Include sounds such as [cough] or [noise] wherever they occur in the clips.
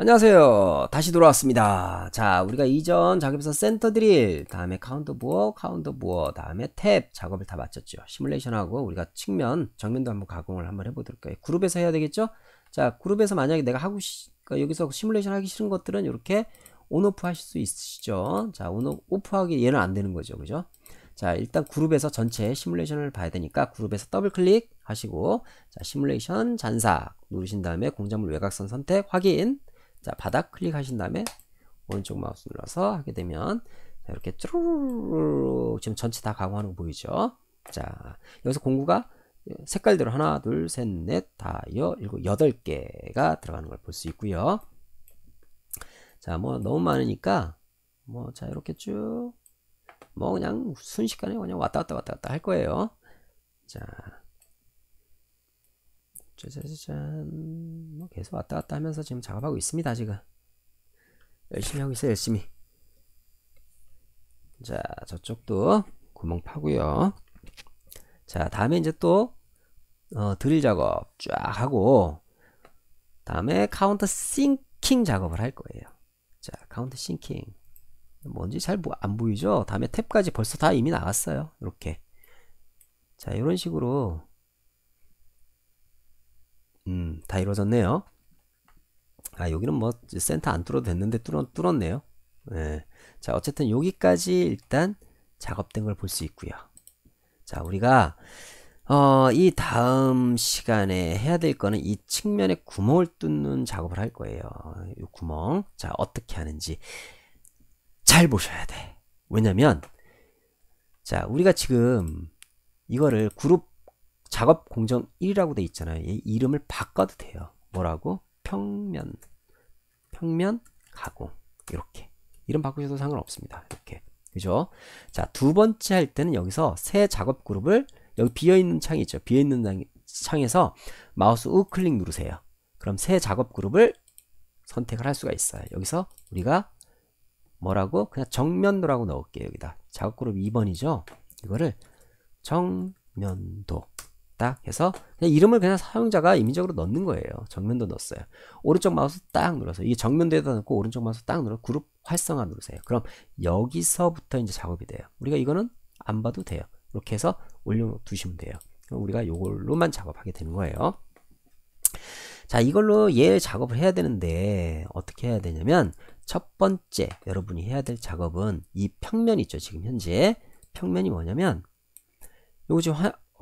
안녕하세요. 다시 돌아왔습니다. 자, 우리가 이전 작업에서 센터 드릴, 다음에 카운터 부어, 카운터 부어, 다음에 탭 작업을 다 마쳤죠. 시뮬레이션하고 우리가 측면, 정면도 한번 가공을 한번 해보도록 할게요 그룹에서 해야 되겠죠? 자, 그룹에서 만약에 내가 하고, 시, 그러니까 여기서 시뮬레이션 하기 싫은 것들은 이렇게 온오프 하실 수 있으시죠? 자, 온오프 오프 하기 얘는 안 되는 거죠. 그죠? 자, 일단 그룹에서 전체 시뮬레이션을 봐야 되니까 그룹에서 더블 클릭 하시고, 자, 시뮬레이션 잔사 누르신 다음에 공작물 외곽선 선택 확인. 자 바닥 클릭하신 다음에 오른쪽 마우스 눌러서 하게 되면 자, 이렇게 쭈루르 지금 전체 다 강화하는 거 보이죠? 자 여기서 공구가 색깔대로 하나 둘 셋 넷다여 일곱 여덟 개가 들어가는 걸 볼 수 있고요. 자 뭐 너무 많으니까 뭐 자 이렇게 쭉 뭐 그냥 순식간에 그냥 왔다 갔다 왔다 갔다 할 거예요. 자 짜자자잔. 뭐 계속 왔다 갔다 하면서 지금 작업하고 있습니다, 지금. 열심히 하고 있어요, 열심히. 자, 저쪽도 구멍 파고요. 자, 다음에 이제 또 어, 드릴 작업 쫙 하고 다음에 카운터 싱킹 작업을 할 거예요. 자, 카운터 싱킹. 뭔지 잘안 뭐 보이죠? 다음에 탭까지 벌써 다 이미 나왔어요. 이렇게. 자, 이런 식으로 이루어졌네요. 아 여기는 뭐 센터 안 뚫어도 됐는데 뚫었, 뚫었네요. 네. 자 어쨌든 여기까지 일단 작업된 걸 볼 수 있고요. 자 우리가 어, 이 다음 시간에 해야 될 거는 이 측면에 구멍을 뚫는 작업을 할 거예요. 이 구멍. 자, 어떻게 하는지 잘 보셔야 돼. 왜냐면, 자, 우리가 지금 이거를 그룹 작업 공정 1이라고 돼 있잖아요. 얘 이름을 바꿔도 돼요. 뭐라고? 평면 평면 가공 이렇게 이름 바꾸셔도 상관없습니다. 이렇게 그죠? 자두 번째 할 때는 여기서 새 작업 그룹을 여기 비어있는 창이 있죠. 비어있는 창에서 마우스 우클릭 누르세요. 그럼 새 작업 그룹을 선택을 할 수가 있어요. 여기서 우리가 뭐라고? 그냥 정면도라고 넣을게요. 여기다. 작업 그룹 2번이죠. 이거를 정면도 딱 해서 그냥 이름을 그냥 사용자가 임의적으로 넣는 거예요. 정면도 넣었어요. 오른쪽 마우스 딱 눌러서 이게 정면도에다 넣고 오른쪽 마우스 딱 눌러 그룹 활성화 누르세요. 그럼 여기서부터 이제 작업이 돼요. 우리가 이거는 안 봐도 돼요. 이렇게 해서 올려두시면 돼요. 우리가 이걸로만 작업하게 되는 거예요. 자 이걸로 얘 예, 작업을 해야 되는데 어떻게 해야 되냐면 첫 번째 여러분이 해야 될 작업은 이 평면 있죠 지금 현재 평면이 뭐냐면 요거 지금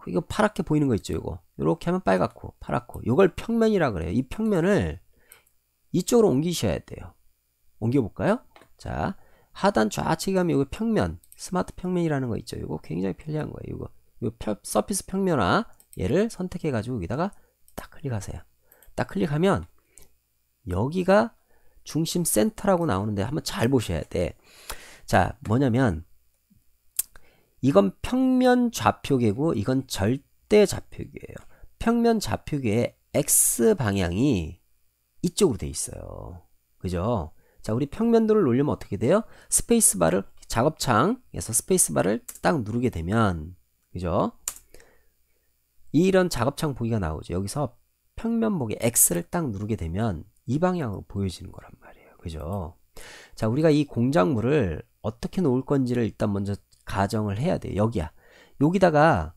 이거 파랗게 보이는 거 있죠 이거 이렇게 하면 빨갛고 파랗고 이걸 평면이라 그래요 이 평면을 이쪽으로 옮기셔야 돼요 옮겨볼까요? 자 하단 좌측에 가면 이거 평면 스마트 평면이라는 거 있죠 이거 굉장히 편리한 거예요 이거 이 서피스 평면화 얘를 선택해 가지고 여기다가 딱 클릭하세요 딱 클릭하면 여기가 중심 센터라고 나오는데 한번 잘 보셔야 돼자 뭐냐면 이건 평면 좌표계고 이건 절대 좌표계예요. 평면 좌표계의 x 방향이 이쪽으로 돼 있어요. 그죠? 자, 우리 평면도를 올리면 어떻게 돼요? 스페이스바를 작업창에서 스페이스바를 딱 누르게 되면 그죠? 이런 작업창 보기가 나오죠. 여기서 평면목의 X를 딱 누르게 되면 이 방향으로 보여지는 거란 말이에요. 그죠? 자, 우리가 이 공작물을 어떻게 놓을 건지를 일단 먼저 가정을 해야 돼 여기야. 여기다가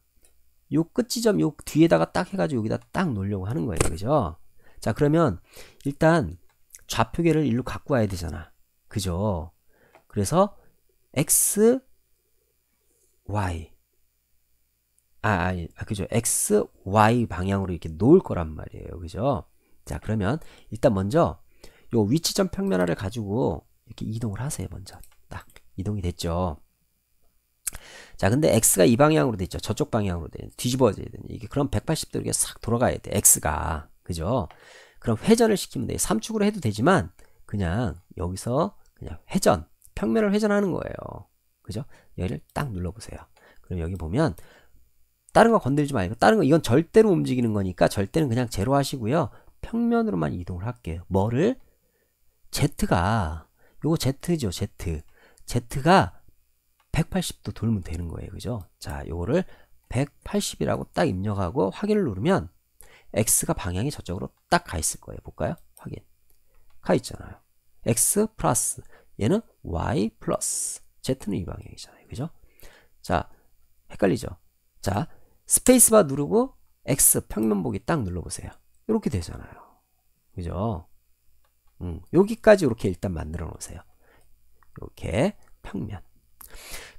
요 끝지점 요 뒤에다가 딱 해가지고 여기다 딱 놓으려고 하는 거예요. 그죠? 자 그러면 일단 좌표계를 일로 갖고 와야 되잖아. 그죠? 그래서 x y 아, 아니, 예. 아, 그죠. x, y 방향으로 이렇게 놓을 거란 말이에요. 그죠? 자, 그러면 일단 먼저 요 위치점 평면화를 가지고 이렇게 이동을 하세요. 먼저 딱 이동이 됐죠. 자, 근데 x가 이 방향으로 돼 있죠. 저쪽 방향으로 돼. 뒤집어져야 되 돼. 이게 그럼 180도 이렇게 싹 돌아가야 돼. x가. 그죠? 그럼 회전을 시키면 돼. 3축으로 해도 되지만 그냥 여기서 그냥 회전, 평면을 회전하는 거예요. 그죠? 여기를 딱 눌러 보세요. 그럼 여기 보면 다른 거 건들지 말고 다른 거 이건 절대로 움직이는 거니까 절대는 그냥 제로 하시고요. 평면으로만 이동을 할게요. 뭐를? Z가 요거 Z죠. Z. Z가 180도 돌면 되는 거예요. 그죠? 자, 요거를 180이라고 딱 입력하고 확인을 누르면 x가 방향이 저쪽으로 딱 가 있을 거예요. 볼까요? 확인. 가 있잖아요. x 플러스 얘는 y 플러스 z는 이 방향이잖아요. 그죠? 자, 헷갈리죠? 자, 스페이스바 누르고 x 평면 보기 딱 눌러보세요. 이렇게 되잖아요. 그죠? 음, 여기까지 이렇게 일단 만들어 놓으세요. 이렇게 평면.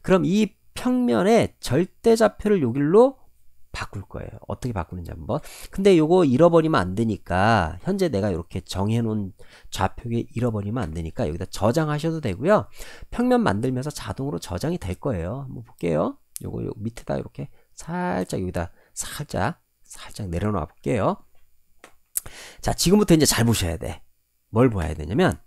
그럼 이 평면의 절대좌표를 요길로 바꿀 거예요. 어떻게 바꾸는지 한번. 근데 요거 잃어버리면 안 되니까 현재 내가 이렇게 정해놓은 좌표에 잃어버리면 안 되니까 여기다 저장하셔도 되고요. 평면 만들면서 자동으로 저장이 될 거예요. 한번 볼게요. 요거 요 밑에다 이렇게 살짝 여기다 살짝 살짝 내려놔 볼게요. 자 지금부터 이제 잘 보셔야 돼. 뭘 봐야 되냐면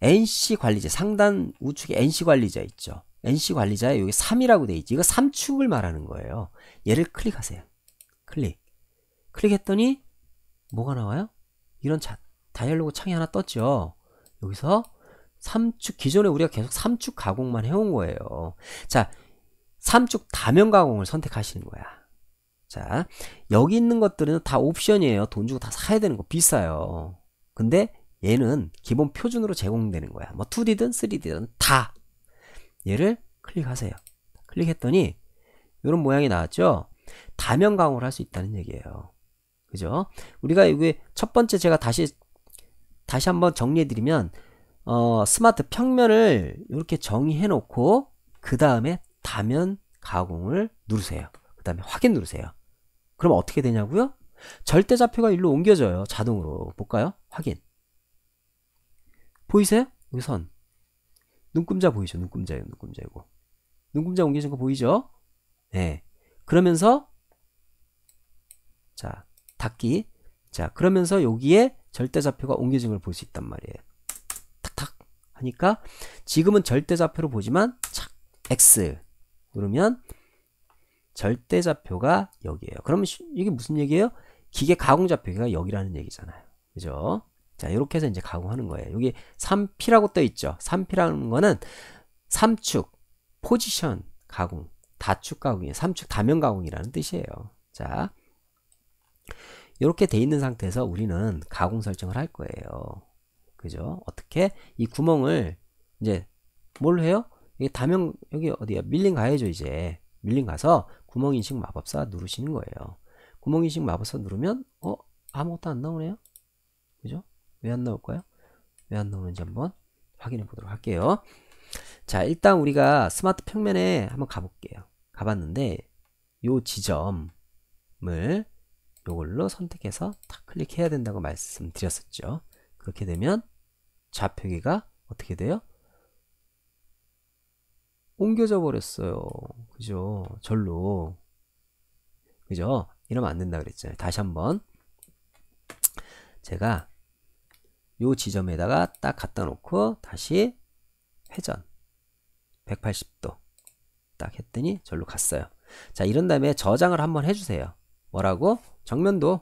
NC 관리제 상단 우측에 NC 관리제 있죠. NC 관리자에 여기 3이라고 돼 있지. 이거 3축을 말하는 거예요. 얘를 클릭하세요. 클릭. 클릭했더니 뭐가 나와요? 이런 자, 다이얼로그 창이 하나 떴죠. 여기서 3축 기존에 우리가 계속 3축 가공만 해온 거예요. 자, 3축 다면 가공을 선택하시는 거야. 자, 여기 있는 것들은 다 옵션이에요. 돈 주고 다 사야 되는 거 비싸요. 근데 얘는 기본 표준으로 제공되는 거야. 뭐 2D든 3D든 다 얘를 클릭하세요. 클릭했더니 이런 모양이 나왔죠. 다면 강호를 할수 있다는 얘기예요. 그죠? 우리가 이게 첫 번째 제가 다시 다시 한번 정리해드리면 어, 스마트 평면을 이렇게 정의해놓고 그 다음에 다면 가공을 누르세요. 그 다음에 확인 누르세요. 그럼 어떻게 되냐고요? 절대좌표가 일로 옮겨져요. 자동으로. 볼까요? 확인. 보이세요? 여기 선. 눈금자 보이죠? 눈금자예요. 눈금자 이고 눈금자 옮겨진 거 보이죠? 네. 그러면서 자 닫기 자 그러면서 여기에 절대좌표가 옮겨진 걸 볼 수 있단 말이에요. 탁탁 하니까 지금은 절대좌표로 보지만 착 X 누르면 절대좌표가 여기에요. 그러면 이게 무슨 얘기예요? 기계 가공좌표가 여기라는 얘기잖아요. 그죠? 자, 이렇게 해서 이제 가공하는 거예요. 여기 3P라고 떠 있죠. 3P라는 거는 3축 포지션 가공, 다축 가공이에요. 3축 다면 가공이라는 뜻이에요. 자, 이렇게 돼 있는 상태에서 우리는 가공 설정을 할 거예요. 그죠? 어떻게 이 구멍을 이제 뭘 해요? 이게 다면 여기 어디야? 밀린 가야죠 이제. 밀린 가서 구멍 인식 마법사 누르시는 거예요. 구멍 인식 마법사 누르면 어 아무것도 안 나오네요. 그죠? 왜안 나올까요? 왜 안 나오는지 한번 확인해 보도록 할게요. 자, 일단 우리가 스마트 평면에 한번 가볼게요. 가봤는데 요 지점을 요걸로 선택해서 탁 클릭해야 된다고 말씀드렸었죠. 그렇게 되면 좌표기가 어떻게 돼요? 옮겨져 버렸어요. 그죠? 절로. 그죠? 이러면 안 된다 그랬잖아요. 다시 한번 제가 요 지점에다가 딱 갖다 놓고 다시 회전 180도 딱 했더니 절로 갔어요 자 이런 다음에 저장을 한번 해주세요 뭐라고? 정면도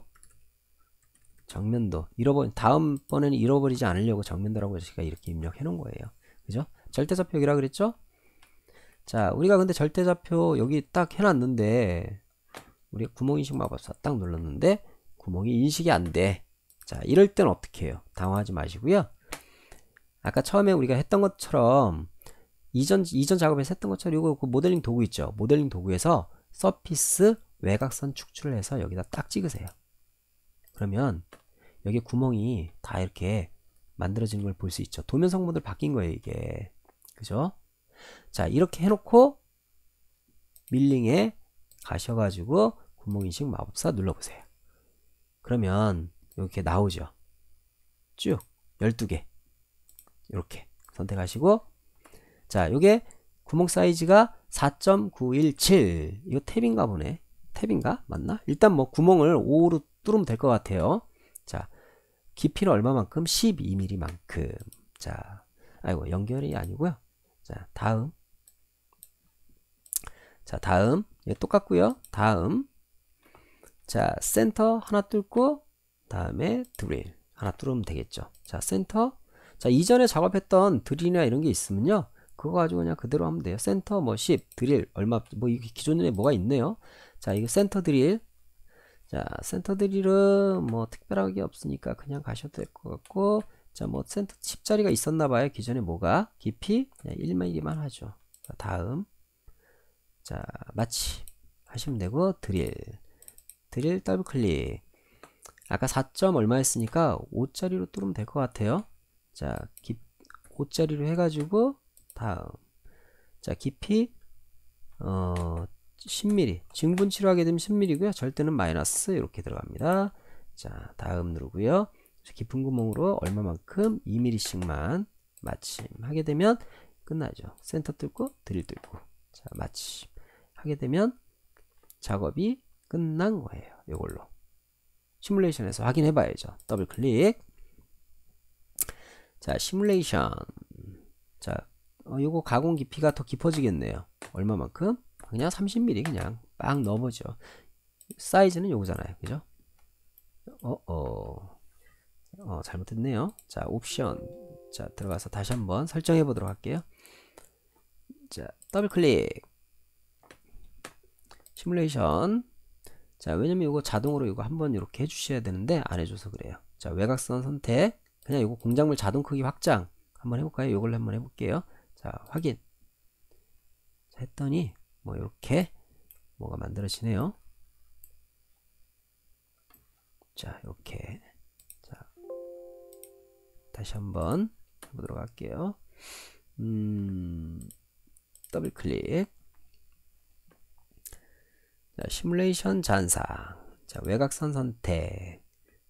정면도 잃어버 린 다음번에는 잃어버리지 않으려고 정면도라고 제가 이렇게 입력해 놓은 거예요 그죠? 절대좌표기라 그랬죠? 자 우리가 근데 절대좌표 여기 딱 해놨는데 우리가 구멍인식 마법사 딱 눌렀는데 구멍이 인식이 안돼 자, 이럴 땐 어떻게 해요? 당황하지 마시고요. 아까 처음에 우리가 했던 것처럼 이전 이전 작업에서 했던 것처럼 이거 그 모델링 도구 있죠. 모델링 도구에서 서피스 외곽선 축출을 해서 여기다 딱 찍으세요. 그러면 여기 구멍이 다 이렇게 만들어지는 걸 볼 수 있죠. 도면 성분들 바뀐 거예요, 이게. 그죠? 자, 이렇게 해놓고 밀링에 가셔가지고 구멍 인식 마법사 눌러보세요. 그러면 이렇게 나오죠. 쭉 12개 이렇게 선택하시고 자 요게 구멍 사이즈가 4.917 이거 탭인가 보네 탭인가 맞나 일단 뭐 구멍을 5로 뚫으면 될 것 같아요 자 깊이는 얼마만큼 12mm만큼 자 아이고 연결이 아니고요 자 다음 자 다음 똑같고요 다음 자 센터 하나 뚫고 다음에 드릴 하나 뚫으면 되겠죠. 자, 센터. 자, 이전에 작업했던 드릴이나 이런 게 있으면요. 그거 가지고 그냥 그대로 하면 돼요. 센터 뭐 10, 드릴 얼마 뭐 기존에 뭐가 있네요. 자, 이거 센터 드릴. 자, 센터 드릴은 뭐 특별하게 없으니까 그냥 가셔도 될 것 같고 자, 뭐 센터 10자리가 있었나 봐요. 기존에 뭐가? 깊이 그냥 1만 1만 하죠. 자, 다음. 자, 마치 하시면 되고 드릴. 드릴 더블 클릭. 아까 4. 점얼마했으니까 5짜리로 뚫으면 될 것 같아요. 자, 깊, 5짜리로 해가지고 다음. 자, 깊이 어, 10mm. 증분 치로하게 되면 10mm고요. 절대는 마이너스 이렇게 들어갑니다. 자, 다음 누르고요. 깊은 구멍으로 얼마만큼 2mm씩만 마침 하게 되면 끝나죠. 센터 뚫고 드릴 뚫고 자 마침 하게 되면 작업이 끝난 거예요. 이걸로 시뮬레이션에서 확인해 봐야죠. 더블 클릭. 자, 시뮬레이션. 자, 어, 요거 가공 깊이가 더 깊어지겠네요. 얼마만큼? 그냥 30mm 그냥 빵 넘어죠. 사이즈는 요거잖아요. 그죠? 어어. 어. 어. 어 잘못했네요. 자, 옵션. 자, 들어가서 다시 한번 설정해 보도록 할게요. 자, 더블 클릭. 시뮬레이션. 자, 왜냐면 이거 자동으로 이거 한번 이렇게 해주셔야 되는데 안 해줘서 그래요. 자, 외곽선 선택. 그냥 이거 공작물 자동 크기 확장 한번 해볼까요? 이걸 한번 해볼게요. 자, 확인. 자, 했더니 뭐 이렇게 뭐가 만들어지네요. 자, 이렇게. 자, 다시 한번 해보도록 할게요. 음, 더블 클릭. 시뮬레이션 잔상 자 외곽선 선택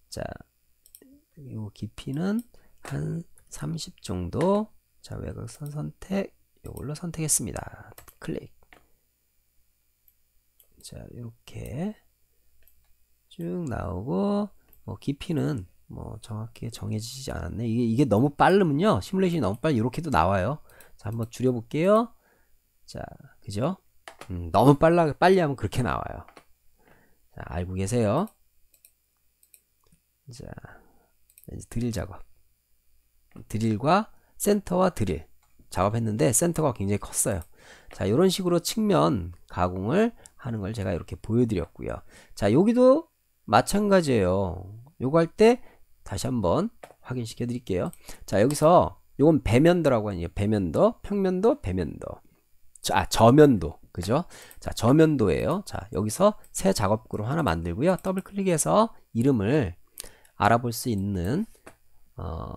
자요 깊이는 한 30 정도 자 외곽선 선택 요걸로 선택했습니다 클릭 자 이렇게 쭉 나오고 뭐 깊이는 뭐 정확히 정해지지 않았네 이게, 이게 너무 빠르면요 시뮬레이션이 너무 빨리 이렇게도 나와요 자 한번 줄여볼게요 자 그죠 음, 너무 빨라, 빨리 하면 그렇게 나와요. 자, 알고 계세요? 자, 이제 드릴 작업. 드릴과 센터와 드릴. 작업했는데 센터가 굉장히 컸어요. 자, 이런 식으로 측면 가공을 하는 걸 제가 이렇게 보여드렸고요. 자, 여기도 마찬가지예요. 요거 할 때 다시 한번 확인시켜 드릴게요. 자, 여기서 요건 배면도라고 하니요 배면도, 평면도, 배면도. 아, 저면도. 그죠? 자, 저면도예요. 자, 여기서 새 작업 그룹 하나 만들고요. 더블 클릭해서 이름을 알아볼 수 있는 어,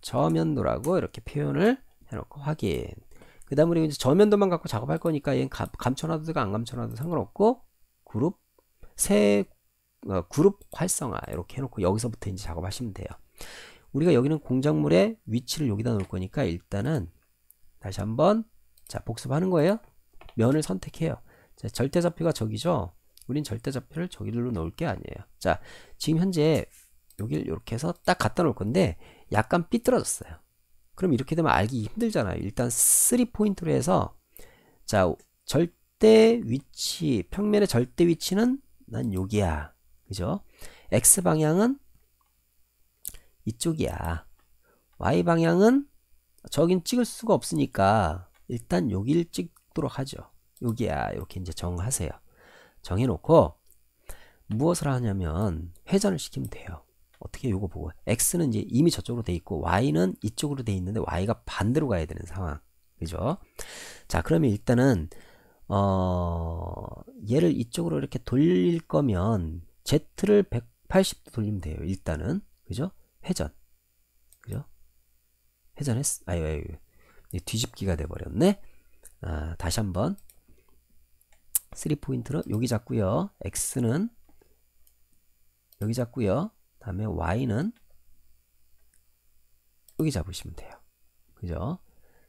저면도라고 이렇게 표현을 해놓고 확인. 그 다음 우리 이제 저면도만 갖고 작업할 거니까 얘는 감, 감춰놔도 안 감춰놔도 상관없고 그룹 새 어, 그룹 활성화 이렇게 해놓고 여기서부터 이제 작업하시면 돼요. 우리가 여기는 공작물의 위치를 여기다 놓을 거니까 일단은 다시 한번 자 복습하는 거예요. 면을 선택해요. 자, 절대좌표가 저기죠. 우린 절대좌표를 저기로 놓을게 아니에요. 자, 지금 현재 여기를 이렇게 해서 딱 갖다 놓을 건데 약간 삐뚤어졌어요. 그럼 이렇게 되면 알기 힘들잖아요. 일단 3포인트로 해서 자, 절대 위치, 평면의 절대 위치는 난 여기야. 그죠? x 방향은 이쪽이야. y 방향은 저긴 찍을 수가 없으니까 일단 여기를 찍 적도록 하죠. 여기야 이렇게 이제 정하세요. 정해놓고 무엇을 하냐면 회전을 시키면 돼요. 어떻게 이거 보고 x는 이제 이미 저쪽으로 돼 있고 y는 이쪽으로 돼 있는데 y가 반대로 가야 되는 상황. 그죠? 자 그러면 일단은 어 얘를 이쪽으로 이렇게 돌릴 거면 z를 180도 돌리면 돼요. 일단은 그죠? 회전. 그죠? 회전했, 어 아유, 아유, 뒤집기가 돼버렸네? 아, 다시 한번 3포인트로 여기 잡고요 x는 여기 잡고요 다음에 y는 여기 잡으시면 돼요 그죠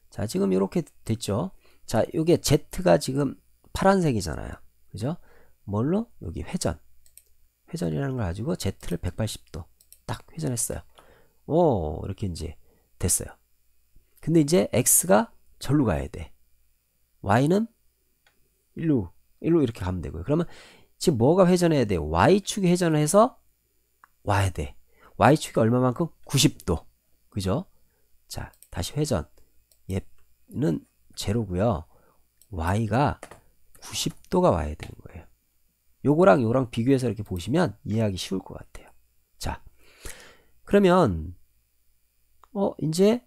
자 지금 이렇게 됐죠 자 요게 z가 지금 파란색이잖아요 그죠 뭘로 여기 회전 회전이라는 걸 가지고 z를 180도 딱 회전했어요 오 이렇게 이제 됐어요 근데 이제 x가 절로 가야 돼 y는 1로1로 이렇게 가면 되고요. 그러면 지금 뭐가 회전해야 돼? y축이 회전을 해서 와야 돼. y축이 얼마만큼? 90도. 그죠? 자, 다시 회전. 얘는 제로고요. y가 90도가 와야 되는 거예요. 요거랑 요랑 비교해서 이렇게 보시면 이해하기 쉬울 것 같아요. 자, 그러면 어 이제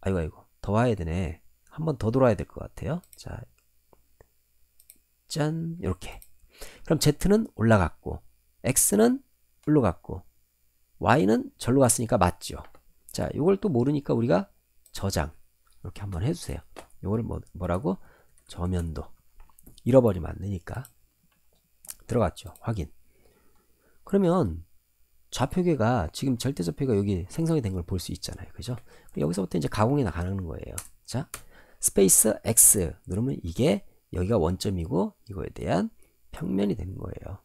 아이고 아이고 더 와야 되네. 한번더 돌아야 될 것 같아요. 자, 짠 이렇게. 그럼 Z는 올라갔고 X는 올로 갔고 Y는 절로 갔으니까 맞죠. 자, 이걸 또 모르니까 우리가 저장 이렇게 한번 해주세요. 이거 뭐, 뭐라고? 저면도 잃어버리면 안 되니까 들어갔죠. 확인. 그러면 좌표계가 지금 절대좌표가 여기 생성이 된 걸 볼 수 있잖아요. 그죠? 여기서부터 이제 가공이 나가는 거예요. 자, 스페이스 X 누르면 이게 여기가 원점이고 이거에 대한 평면이 되는 거예요.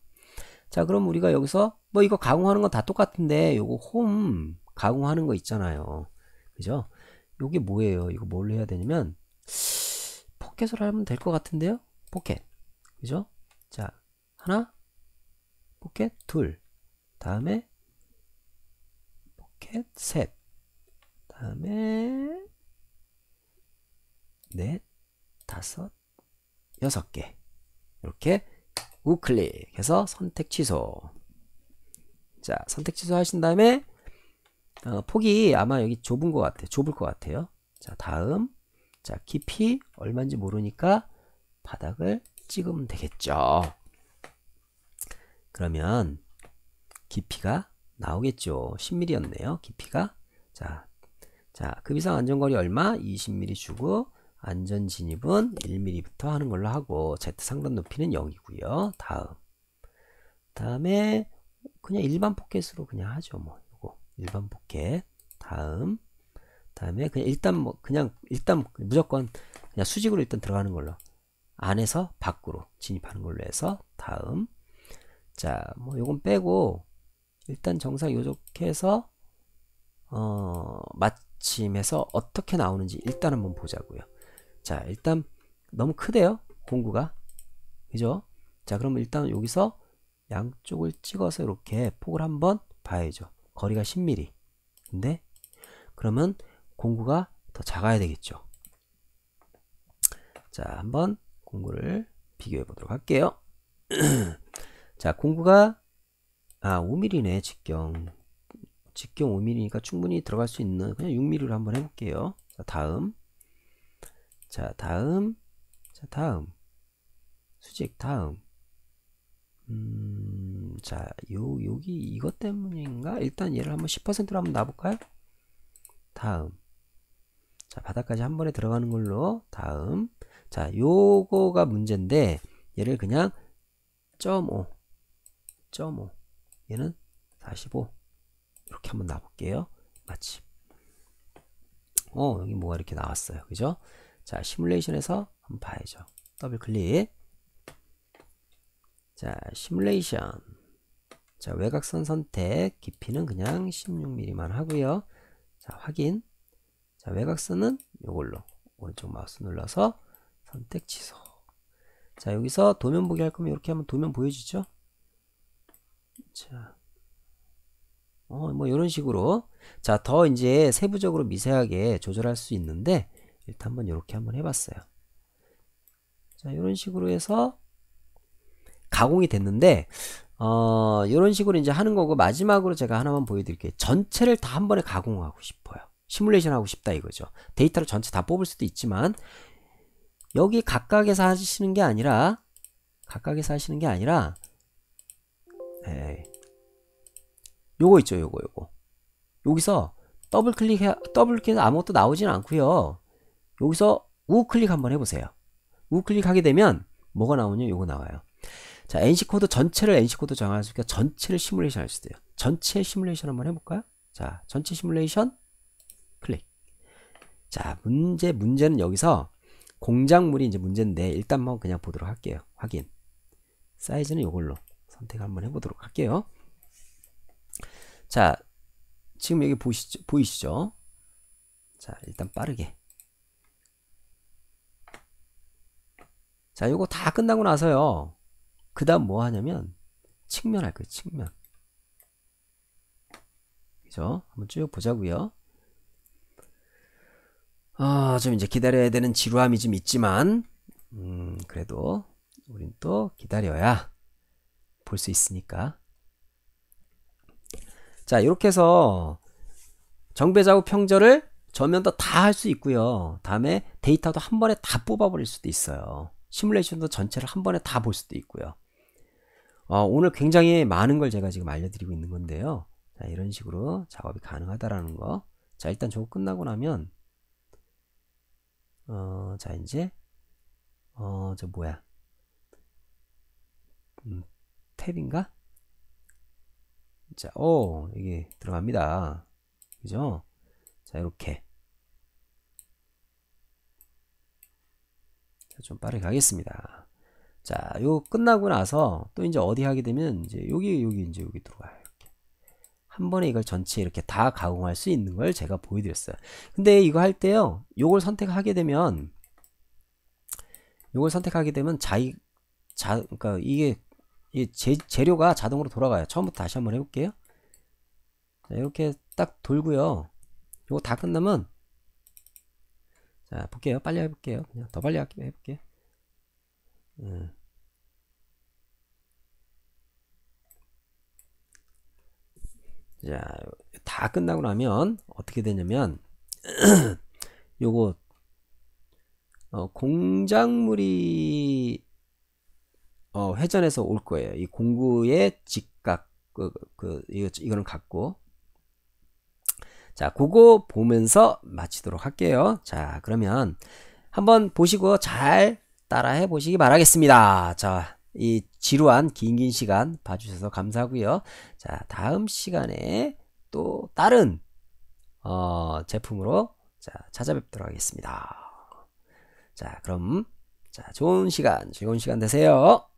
자 그럼 우리가 여기서 뭐 이거 가공하는 건 다 똑같은데 요거 홈 가공하는 거 있잖아요. 그죠? 요게 뭐예요? 이거 뭘 해야 되냐면 포켓을 하면 될 것 같은데요? 포켓. 그죠? 자 하나 포켓 둘 다음에 포켓 셋 다음에 넷, 다섯, 여섯 개 이렇게 우클릭해서 선택 취소 자 선택 취소 하신 다음에 어, 폭이 아마 여기 좁은 것 같아요 좁을 것 같아요 자 다음 자 깊이 얼마인지 모르니까 바닥을 찍으면 되겠죠 그러면 깊이가 나오겠죠 10mm였네요 깊이가 자, 자 급이상 안전거리 얼마 20mm 주고 안전 진입은 1mm부터 하는 걸로 하고 Z 상단 높이는 0이고요. 다음. 다음에 그냥 일반 포켓으로 그냥 하죠. 뭐 이거 일반 포켓. 다음. 다음에 그냥 일단 뭐 그냥 일단 무조건 그냥 수직으로 일단 들어가는 걸로 안에서 밖으로 진입하는 걸로 해서 다음 자뭐 요건 빼고 일단 정상 요렇게 해서 어 마침해서 어떻게 나오는지 일단 한번 보자고요 자 일단 너무 크대요 공구가 그죠 자 그러면 일단 여기서 양쪽을 찍어서 이렇게 폭을 한번 봐야죠 거리가 10mm 근데 그러면 공구가 더 작아야 되겠죠 자 한번 공구를 비교해 보도록 할게요 [clears throat] 자 공구가 아 5mm네 직경 직경 5mm니까 충분히 들어갈 수 있는 그냥 6mm로 한번 해볼게요 자 다음 자, 다음. 자, 다음. 수직 다음. 음, 자, 요, 여기 이것 때문인가? 일단 얘를 한번 10%로 한번 놔볼까요? 다음. 자, 바닥까지 한 번에 들어가는 걸로. 다음. 자, 요거가 문제인데, 얘를 그냥 0.5, 0.5. 얘는 45. 이렇게 한번 놔볼게요. 마침. 어, 여기 뭐가 이렇게 나왔어요. 그죠? 자, 시뮬레이션에서 한번 봐야죠. 더블 클릭. 자, 시뮬레이션. 자, 외곽선 선택. 깊이는 그냥 16mm만 하고요. 자, 확인. 자, 외곽선은 이걸로 오른쪽 마우스 눌러서 선택 취소. 자, 여기서 도면 보기 할 거면 이렇게 하면 도면 보여주죠. 자, 어, 뭐 이런 식으로 자, 더 이제 세부적으로 미세하게 조절할 수 있는데 일단 한번 이렇게 한번 해봤어요. 자, 이런 식으로 해서 가공이 됐는데 어, 이런 식으로 이제 하는 거고 마지막으로 제가 하나만 보여드릴게요. 전체를 다 한 번에 가공하고 싶어요. 시뮬레이션 하고 싶다 이거죠. 데이터를 전체 다 뽑을 수도 있지만 여기 각각에서 하시는 게 아니라 각각에서 하시는 게 아니라 에이, 요거 있죠 요거 요거 여기서 더블 클릭해 더블 클릭 해서 아무것도 나오진 않고요 여기서 우클릭 한번 해보세요. 우클릭하게 되면 뭐가 나오냐? 요거 나와요. 자, NC 코드 전체를 NC 코드 정할 수있고 전체를 시뮬레이션 할 수 있어요. 전체 시뮬레이션 한번 해볼까요? 자, 전체 시뮬레이션 클릭. 자, 문제 문제는 여기서 공작물이 이제 문제인데 일단뭐 그냥 보도록 할게요. 확인. 사이즈는 이걸로 선택 한번 해보도록 할게요. 자, 지금 여기 보시죠, 보이시죠? 자, 일단 빠르게 자, 이거 다 끝나고 나서요. 그 다음 뭐 하냐면, 측면 할 거예요, 측면. 그죠? 한번 쭉 보자고요 아, 좀 이제 기다려야 되는 지루함이 좀 있지만, 음, 그래도, 우린 또 기다려야 볼 수 있으니까. 자, 이렇게 해서, 정배자국 평절을 전면 다할 수 있고요. 다음에 데이터도 한 번에 다 뽑아버릴 수도 있어요. 시뮬레이션도 전체를 한 번에 다 볼 수도 있고요. 어, 오늘 굉장히 많은 걸 제가 지금 알려드리고 있는 건데요. 자, 이런 식으로 작업이 가능하다라는 거. 자, 일단 저거 끝나고 나면 어, 자, 이제 어, 저 뭐야? 음, 탭인가? 자, 오, 이게 들어갑니다. 그죠? 자, 이렇게 제가 좀 빠르게 가겠습니다. 자, 요거 끝나고 나서 또 이제 어디 하게 되면 이제 여기 여기 이제 여기 들어와요한 번에 이걸 전체 이렇게 다 가공할 수 있는 걸 제가 보여드렸어요. 근데 이거 할 때요. 요걸 선택하게 되면 요걸 선택하게 되면 자이 자그니까 이게 이 재, 재료가 자동으로 돌아가요. 처음부터 다시 한번 해볼게요. 자, 이렇게 딱 돌고요. 요거 다 끝나면 자, 볼게요. 빨리 해볼게요. 그냥 더 빨리 해볼게요. 음. 자, 다 끝나고 나면 어떻게 되냐면 [clears throat] 요거 어, 공작물이 어, 회전해서 올 거예요. 이 공구의 직각 그, 그, 그 이거, 이거는 같고 자, 그거 보면서 마치도록 할게요. 자, 그러면 한번 보시고 잘 따라해 보시기 바라겠습니다. 자, 이 지루한 긴 긴 시간 봐주셔서 감사하고요. 자, 다음 시간에 또 다른 어, 제품으로 자, 찾아뵙도록 하겠습니다. 자, 그럼 자, 좋은 시간, 즐거운 시간 되세요.